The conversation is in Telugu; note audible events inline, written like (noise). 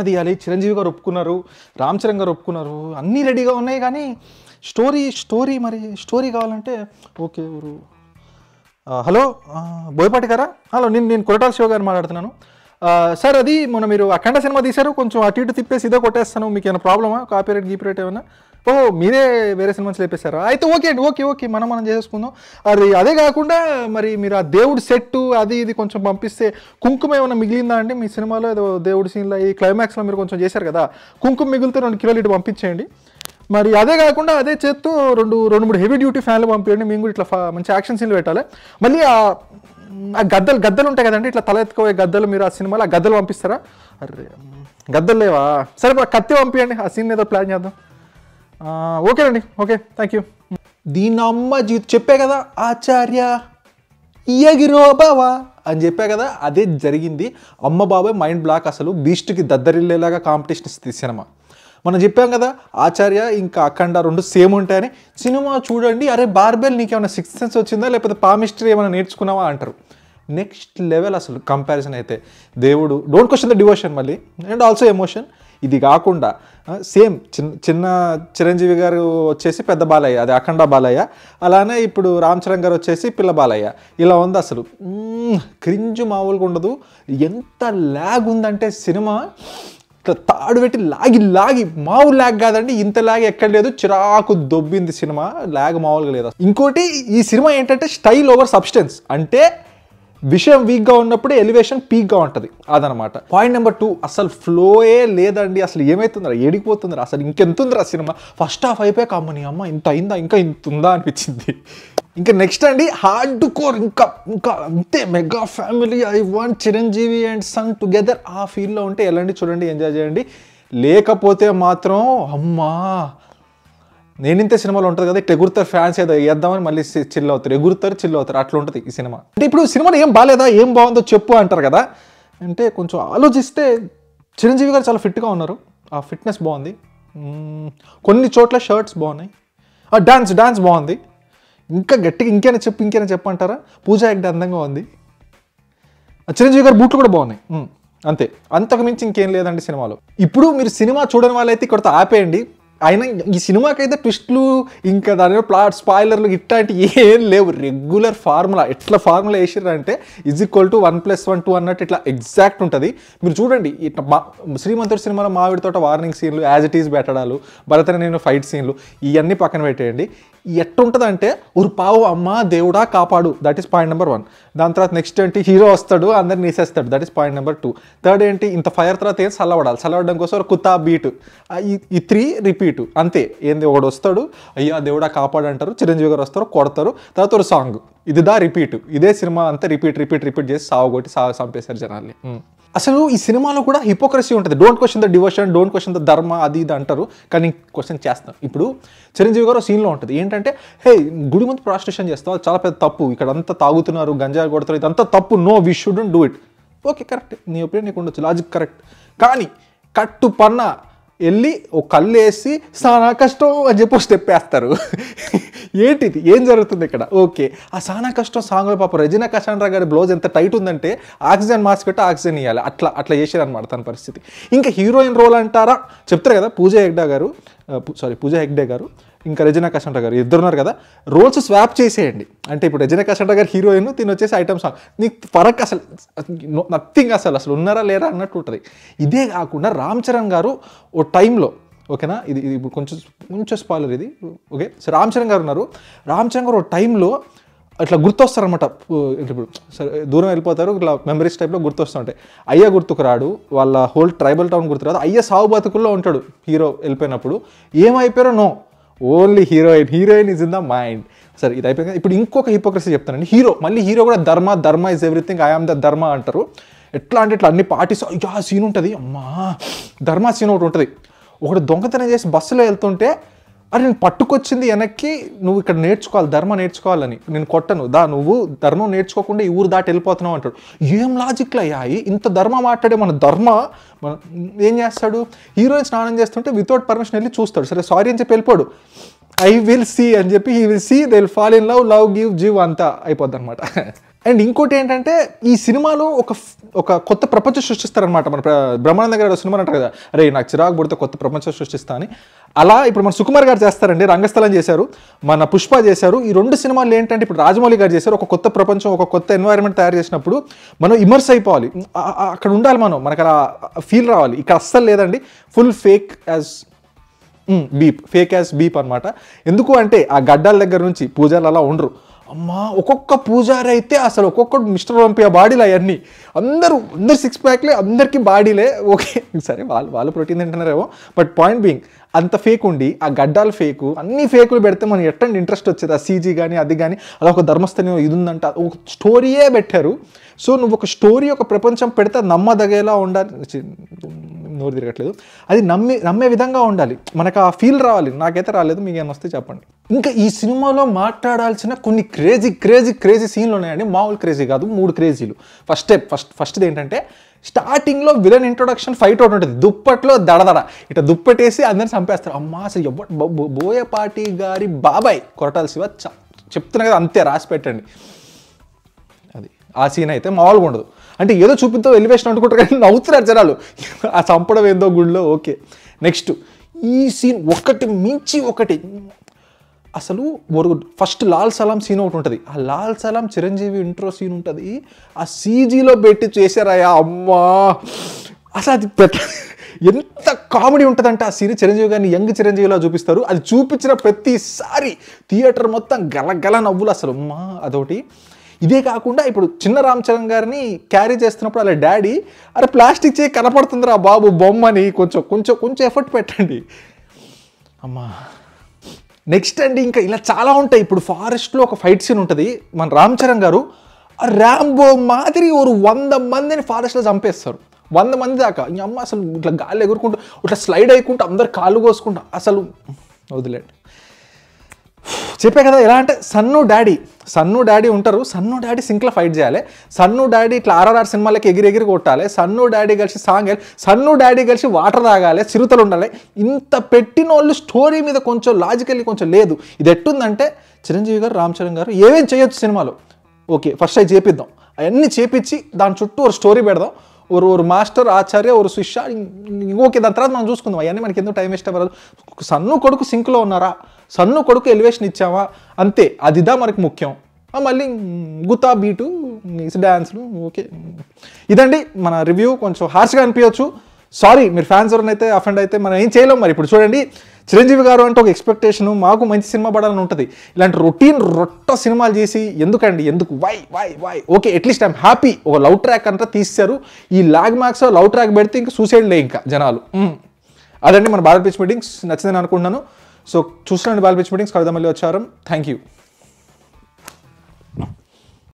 అది చిరంజీవి గారు ఒప్పుకున్నారు రామ్ చరణ్ గారు ఒప్పుకున్నారు అన్నీ రెడీగా ఉన్నాయి కానీ స్టోరీ స్టోరీ మరి స్టోరీ కావాలంటే ఓకే ఊరు హలో బోయపాటి గారా హలో నేను నేను కొరటాల శివ గారు మాట్లాడుతున్నాను సార్ అది మొన్న మీరు అఖండ సినిమా తీశారు కొంచెం అటు ఇటు తిప్పేసి ఇదో కొట్టేస్తాను మీకు ఏమైనా ప్రాబ్లమా కాపీరేట్ గీపీరేట్ ఏమైనా ఓ మీరే వేరే సినిమాస్ లేపేశారు అయితే ఓకే అండి ఓకే ఓకే మనం మనం చేసేసుకుందాం అది అదే కాకుండా మరి మీరు ఆ దేవుడు సెట్ అది ఇది కొంచెం పంపిస్తే కుంకుమ ఏమైనా మిగిలిందా అండి మీ సినిమాలో ఏదో దేవుడి సీన్లో ఈ క్లైమాక్స్లో మీరు కొంచెం చేశారు కదా కుంకుమ మిగిలితే రెండు కిలోలు ఇటు పంపించేయండి మరి అదే కాకుండా అదే చేత్తో రెండు రెండు మూడు హెవీ డ్యూటీ ఫ్యాన్లు పంపించండి మేము కూడా ఇట్లా మంచి యాక్షన్ సీన్లు పెట్టాలి మళ్ళీ ఆ గద్దలు గద్దలు ఉంటాయి కదండి ఇట్లా తల ఎత్తుకోవే గద్దలు మీరు ఆ సినిమాలో ఆ గద్దలు పంపిస్తారా అరే గద్దలు లేవా సరే కత్తి పంపించండి ఆ సీన్ ఏదో ప్లాన్ చేద్దాం ఓకేనండి ఓకే థ్యాంక్ యూ దీని అమ్మ జీ చెప్పే కదా ఆచార్య ఇయగిరో బావా అని చెప్పా కదా అదే జరిగింది అమ్మ బాబాయ్ మైండ్ బ్లాక్ అసలు బీస్ట్కి దద్దరిల్లేలాగా కాంపిటీషన్ ఇస్తుంది సినిమా మనం చెప్పాం కదా ఆచార్య ఇంకా అఖండ రెండు సేమ్ ఉంటాయని సినిమా చూడండి అరే బార్బెల్ నీకేమైనా సిక్స్ సెన్స్ వచ్చిందా లేకపోతే పామిస్ట్రీ ఏమైనా నేర్చుకున్నావా అంటారు నెక్స్ట్ లెవెల్ అసలు కంపారిజన్ అయితే దేవుడు డోంట్ క్వశ్చన్ ద డివోషన్ మళ్ళీ అండ్ ఆల్సో ఎమోషన్ ఇది కాకుండా సేమ్ చిన్న చిన్న చిరంజీవి గారు వచ్చేసి పెద్ద బాలయ్య అది అఖండ బాలయ్య అలానే ఇప్పుడు రామ్ చరణ్ గారు వచ్చేసి పిల్ల బాలయ్య ఇలా ఉంది అసలు క్రింజు మామూలుగా ఉండదు ఎంత ల్యాగ్ ఉందంటే సినిమా తాడు పెట్టి లాగి లాగి మావు ల్యాగ్ కాదండి ఇంత ల్యాగ్ ఎక్కడ లేదు చిరాకు దొబ్బింది సినిమా ల్యాగ్ మామూలుగా లేదా ఇంకోటి ఈ సినిమా ఏంటంటే స్టైల్ ఓవర్ సబ్స్టెన్స్ అంటే విషయం వీక్గా ఉన్నప్పుడు ఎలివేషన్ పీక్గా ఉంటుంది అదనమాట పాయింట్ నెంబర్ టూ అసలు ఫ్లోయే లేదండి అసలు ఏమవుతుందిరా ఏడిపోతుందిరా అసలు ఇంకెంతుందిరా సినిమా ఫస్ట్ హాఫ్ అయిపోయాక అమ్మ నీ అమ్మ ఇంత అయిందా ఇంకా ఇంత ఉందా అనిపించింది ఇంకా నెక్స్ట్ అండి హార్డ్ కోర్ ఇంకా ఇంకా అంతే mega family I want Chiranjeevi and son together ఆ ఫీల్లో ఉంటే వెళ్ళండి చూడండి ఎంజాయ్ చేయండి లేకపోతే మాత్రం అమ్మా నేనింత సినిమాలో ఉంటుంది కదా ఎగురుతారు ఫ్యాన్స్ ఏదో వేద్దామని మళ్ళీ చిల్ అవుతారు ఎగురుతారు చిల్ అవుతారు అట్లా ఉంటుంది ఈ సినిమా అంటే ఇప్పుడు సినిమా ఏం బాగాలేదా ఏం బాగుందో చెప్పు అంటారు కదా అంటే కొంచెం ఆలోచిస్తే చిరంజీవి గారు చాలా ఫిట్గా ఉన్నారు ఆ ఫిట్నెస్ బాగుంది కొన్ని చోట్ల షర్ట్స్ బాగున్నాయి డాన్స్ డాన్స్ బాగుంది ఇంకా గట్టిగా ఇంకేనా చెప్పు ఇంకైనా చెప్పంటారా పూజా యాక్ట్ అందంగా ఉంది చిరంజీవి గారు బూట్లు కూడా బాగున్నాయి అంతే అంతకు మించి ఇంకేం లేదండి సినిమాలో ఇప్పుడు మీరు సినిమా చూడని వాళ్ళైతే ఇక్కడతో ఆపేయండి అయినా ఈ సినిమాకైతే ట్విస్ట్లు ఇంకా దానిలో ప్లాట్ స్పాయిలర్లు ఇట్లాంటి ఏం లేవు రెగ్యులర్ ఫార్ములా ఎట్లా ఫార్ములా వేసిర్రు అంటే is equal to one plus one two అన్నట్టు ఇట్లా ఎగ్జాక్ట్ ఉంటుంది మీరు చూడండి ఇట్లా మా శ్రీమంతుడు సినిమాలో మావిడితోట వార్నింగ్ సీన్లు యాజ్ ఇట్ ఈజ్ బెటడాలు భరతన నేను ఫైట్ సీన్లు ఇవన్నీ పక్కన పెట్టేయండి ఎట్టుంటదంటే ఉరు పావు అమ్మ దేవుడా కాపాడు that is point number one దాని తర్వాత నెక్స్ట్ ఏంటి హీరో వస్తాడు అందరిని వేసేస్తాడు that is point number two third ఏంటి ఇంత ఫైర్ తర్వాత ఏం చల్లబడాలి చల్లబడడం కోసం ఒక కుత్తా బీట్ ఈ త్రీ రిపీట్ అంతే ఏంది ఒకడు వస్తాడు అయ్యా దేవుడా కాపాడు అంటారు చిరంజీవి గారు వస్తారు కొడతారు తర్వాత ఒక సాంగ్ దా రిపీట్ ఇదే సినిమా అంతా రిపీట్ రిపీట్ రిపీట్ చేసి సావు కొట్టి సావు చంపేశారు జనాల్ని అసలు ఈ సినిమాలో కూడా హిపోక్రసీ ఉంటుంది don't question the devotion don't question the dharma అది ఇది అంటారు కానీ క్వశ్చన్ చేస్తాం ఇప్పుడు చిరంజీవి గారు సీన్లో ఉంటుంది ఏంటంటే హే గుడి ముందు ప్రాస్టేషన్ చేస్తావు చాలా పెద్ద తప్పు ఇక్కడ అంతా తాగుతున్నారు గంజాయి కొడుతున్నారు ఇదంతా తప్పు no we should do it okay correct నీ ఒపీనియన్ నీకు ఉండొచ్చు లాజిక్ కరెక్ట్ కానీ కట్టు పన్న వెళ్ళి ఒక కళ్ళు వేసి సానా కష్టం అని చెప్పి స్టెప్ వేస్తారు (laughs) ఏంటిది ఏం జరుగుతుంది ఇక్కడ ఓకే ఆ సానా కష్టం సాంగ్లో పాప రజినా కషాండ్రా గారి బ్లౌజ్ ఎంత టైట్ ఉందంటే ఆక్సిజన్ మాస్క్ పెట్టి ఆక్సిజన్ ఇవ్వాలి అట్లా అట్లా చేసేదన్నమాట తన పరిస్థితి ఇంకా హీరోయిన్ రోల్ అంటారా చెప్తారు కదా పూజ హెగ్డా గారు సారీ పూజ హెగ్డే గారు ఇంకా రజనా కషంట గారు ఇద్దరు ఉన్నారు కదా రోల్స్ స్వాప్ చేసేయండి అంటే ఇప్పుడు రజనా కషంట గారు హీరోయిన్ తిని వచ్చేసి ఐటమ్ సాంగ్ నీకు ఫరక్ అసలు నథింగ్ అసలు అసలు ఉన్నారా లేరా అన్నట్టు ఉంటుంది ఇదే కాకుండా రామ్ చరణ్ గారు ఓ టైంలో ఓకేనా ఇది ఇది ఇప్పుడు కొంచెం కొంచెం స్పాయిలర్ ఇది ఓకే సో రామ్ చరణ్ గారు ఉన్నారు రామ్ చరణ్ గారు ఓ టైంలో అట్లా గుర్తొస్తారనమాట ఇప్పుడు సరే దూరం వెళ్ళిపోతారు ఇట్లా మెమరీస్ టైప్లో గుర్తొస్తుంటాయి అయ్య గుర్తుకు రాడు వాళ్ళ హోల్ ట్రైబల్ టౌన్ గుర్తురాదు అయ్య సాగు బతుకుల్లో ఉంటాడు హీరో వెళ్ళిపోయినప్పుడు ఏమైపోయారో no only heroine heroine is in the mind సరే ఇది అయిపోయింది ఇప్పుడు ఇంకొక హిపోక్రసీ చెప్తానండి హీరో మళ్ళీ హీరో కూడా ధర్మ ధర్మ ఇస్ ఎవ్రీథింగ్ ఐఆమ్ ద ధర్మ అంటారు ఎట్లా అంటే ఇట్లా అన్ని పార్టీస్ యా సీన్ ఉంటుంది అమ్మా ధర్మ సీన్ ఒకటి ఉంటుంది ఒకటి దొంగతనం చేసి బస్సులో వెళ్తుంటే అరే నేను పట్టుకొచ్చింది వెనక్కి నువ్వు ఇక్కడ నేర్చుకోవాలి ధర్మం నేర్చుకోవాలని నేను కొట్టను దా నువ్వు ధర్మం నేర్చుకోకుండా ఈ ఊరు దాటి వెళ్ళిపోతున్నావు అంటాడు ఏం లాజిక్లు అయ్యాయి ఇంత ధర్మ మాట్లాడే మన ధర్మ ఏం చేస్తాడు హీరోయిన్ స్నానం చేస్తుంటే వితౌట్ పర్మిషన్ వెళ్ళి చూస్తాడు సరే సారీ అని చెప్పి వెళ్ళిపోడు ఐ విల్ సీ అని చెప్పి he will see they will fall in love love give jive అంతా అయిపోద్ది అనమాట అండ్ ఇంకోటి ఏంటంటే ఈ సినిమాలో ఒక ఒక కొత్త ప్రపంచం సృష్టిస్తారనమాట మన బ్రహ్మానంద గారు సినిమా అంటారు కదా అరే నాకు చిరాకు పడితే కొత్త ప్రపంచం సృష్టిస్తా అని అలా ఇప్పుడు మన సుకుమార్ గారు చేస్తారండి రంగస్థలం చేశారు మన పుష్ప చేశారు ఈ రెండు సినిమాలు ఏంటంటే ఇప్పుడు రాజమౌళి గారు చేశారు ఒక కొత్త ప్రపంచం ఒక కొత్త ఎన్వైరన్మెంట్ తయారు చేసినప్పుడు మనం ఇమర్స్ అయిపోవాలి అక్కడ ఉండాలి మనం మనకు అలా ఫీల్ రావాలి ఇక్కడ అస్సలు లేదండి full fake as beep fake as beep అనమాట ఎందుకు అంటే ఆ గడ్డాల దగ్గర నుంచి పూజలు అలా ఉండరు అమ్మా ఒక్కొక్క పూజారి అయితే అసలు ఒక్కొక్కటి మిస్టర్ పంపియ బాడీలు అవన్నీ అందరూ అందరు సిక్స్ ప్యాక్లే అందరికీ బాడీలే ఓకే సరే వాళ్ళు వాళ్ళు ప్రోటీన్ తింటున్నారేమో బట్ పాయింట్ బీయింగ్ అంత ఫేక్ ఉండి ఆ గడ్డాలు ఫేకు అన్ని ఫేకులు పెడితే మనం ఎట్టండి ఇంట్రెస్ట్ వచ్చేది ఆ సీజీ కానీ అది కానీ అలా ఒక ధర్మస్థనే ఇది ఉందంట ఒక స్టోరీయే పెట్టారు సో నువ్వు ఒక స్టోరీ ఒక ప్రపంచం పెడితే నమ్మదగేలా ఉండాలి నోరు తిరగట్లేదు అది నమ్మి నమ్మే విధంగా ఉండాలి మనకు ఆ ఫీల్ రావాలి నాకైతే రాలేదు మీకు ఏమొస్తే చెప్పండి ఇంకా ఈ సినిమాలో మాట్లాడాల్సిన కొన్ని క్రేజీ క్రేజీ క్రేజీ సీన్లు ఉన్నాయండి మామూలు క్రేజీ కాదు మూడు క్రేజీలు ఫస్ట్ స్టెప్ ఫస్ట్ ఫస్ట్ది ఏంటంటే స్టార్టింగ్లో విలన్ ఇంట్రొడక్షన్ ఫైట్ అవుట్ ఉంటుంది దుప్పట్లో దడదడ ఇట దుప్పటేసి అందరిని చంపేస్తారు అమ్మా అసలు ఎవ్వ బోయపాటి గారి బాబాయ్ కొరటాల శివ చెప్తున్నా కదా అంతే రాసి పెట్టండి అది ఆ సీన్ అయితే మామూలుగా ఉండదు అంటే ఏదో చూపితో ఎలివేషన్ అనుకుంటారు కానీ నవ్వుతున్నారు జనాలు ఆ చంపడం ఏందో గుడిలో ఓకే నెక్స్ట్ ఈ సీన్ ఒకటి మించి ఒకటి అసలు ఒక ఫస్ట్ లాల్ సలాం సీన్ ఒకటి ఉంటుంది ఆ లాల్ సలాం చిరంజీవి ఇంట్రో సీన్ ఉంటుంది ఆ సీజీలో పెట్టి చేశారాయా అమ్మా అసలు అది పెద్ద (laughs) ఎంత కామెడీ ఉంటుందంటే ఆ సీన్ చిరంజీవి గారిని యంగ్ చిరంజీవిలా చూపిస్తారు అది చూపించిన ప్రతిసారి థియేటర్ మొత్తం గలగల నవ్వులు అసలు అమ్మా అదొకటి ఇదే కాకుండా ఇప్పుడు చిన్న రామ్ చరణ్ గారిని క్యారీ చేస్తున్నప్పుడు అలా డాడీ అరే ప్లాస్టిక్ చేయి కనపడుతుందిరా బాబు బొమ్మని కొంచెం కొంచెం కొంచెం ఎఫర్ట్ పెట్టండి అమ్మా నెక్స్ట్ అండి ఇంకా ఇలా చాలా ఉంటాయి ఇప్పుడు ఫారెస్ట్లో ఒక ఫైట్ సీన్ ఉంటుంది మన రామ్ చరణ్ గారు ర్యాంబో మాదిరి ఒక వంద మందిని ఫారెస్ట్లో చంపేస్తారు వంద మంది దాకా అమ్మ అసలు ఇట్లా గాలి ఎగురుకుంటూ ఇట్లా స్లైడ్ అయ్యకుంటూ అందరు కాళ్ళు కోసుకుంటా అసలు వదిలేండి చెప్పే కదా ఎలా అంటే సన్ను డాడీ సన్ను డాడీ ఉంటారు సన్ను డాడీ సింక్లో ఫైట్ చేయాలి సన్ను డాడీ ఇట్లా ఆర్ఆర్ఆర్ సినిమాలకి ఎగిరి ఎగిరి కొట్టాలి సన్ను డాడీ కలిసి సాంగ్ సన్ను డాడీ కలిసి వాటర్ తాగాలి చిరుతలు ఉండాలి ఇంత పెట్టిన వాళ్ళు స్టోరీ మీద కొంచెం లాజికల్లీ కొంచెం లేదు ఇది ఎట్టుందంటే చిరంజీవి గారు రామ్ చరణ్ గారు ఏమేం చేయొచ్చు సినిమాలో ఓకే ఫస్ట్ అవి చేపిద్దాం అవన్నీ చేపించి దాని చుట్టూ ఒక స్టోరీ పెడదాం ఒక ఒక మాస్టర్ ఆచార్య ఒక శిష్య ఓకే దాని తర్వాత మనం చూసుకుందాం అవన్నీ మనకి ఎందుకు టైం ఇష్టం సన్ను కొడుకు సింక్లో ఉన్నారా సన్ను కొడుకు ఎలివేషన్ ఇచ్చావా అంతే అదిదా మనకు ముఖ్యం మళ్ళీ గుతా బీటు డ్యాన్స్లు ఓకే ఇదండి మన రివ్యూ కొంచెం హార్ష్గా అనిపించవచ్చు సారీ మీరు ఫ్యాన్స్ ఎవరైనా అయితే అఫెండ్ అయితే మనం ఏం చేయలేం మరి ఇప్పుడు చూడండి చిరంజీవి గారు అంటే ఒక ఎక్స్పెక్టేషన్ మాకు మంచి సినిమా పడాలని ఉంటుంది ఇలాంటి రొటీన్ రొట్ట సినిమాలు చేసి ఎందుకండి ఎందుకు why why why okay at least I'm happy ఒక లవ్ ట్రాక్ అంతా తీసేశారు ఈ లాగ్ మ్యాక్స్ లవ్ ట్రాక్ పెడితే ఇంకా సూసైడ్ లే ఇంకా జనాలు అదండి మన భారత్ పిచ్ మీటింగ్స్ నచ్చిందని అనుకుంటున్నాను సో చూస్తున్నాండి బాల్ పిచ్ మీటింగ్స్ కవిత మళ్ళీ వచ్చారు థ్యాంక్ యూ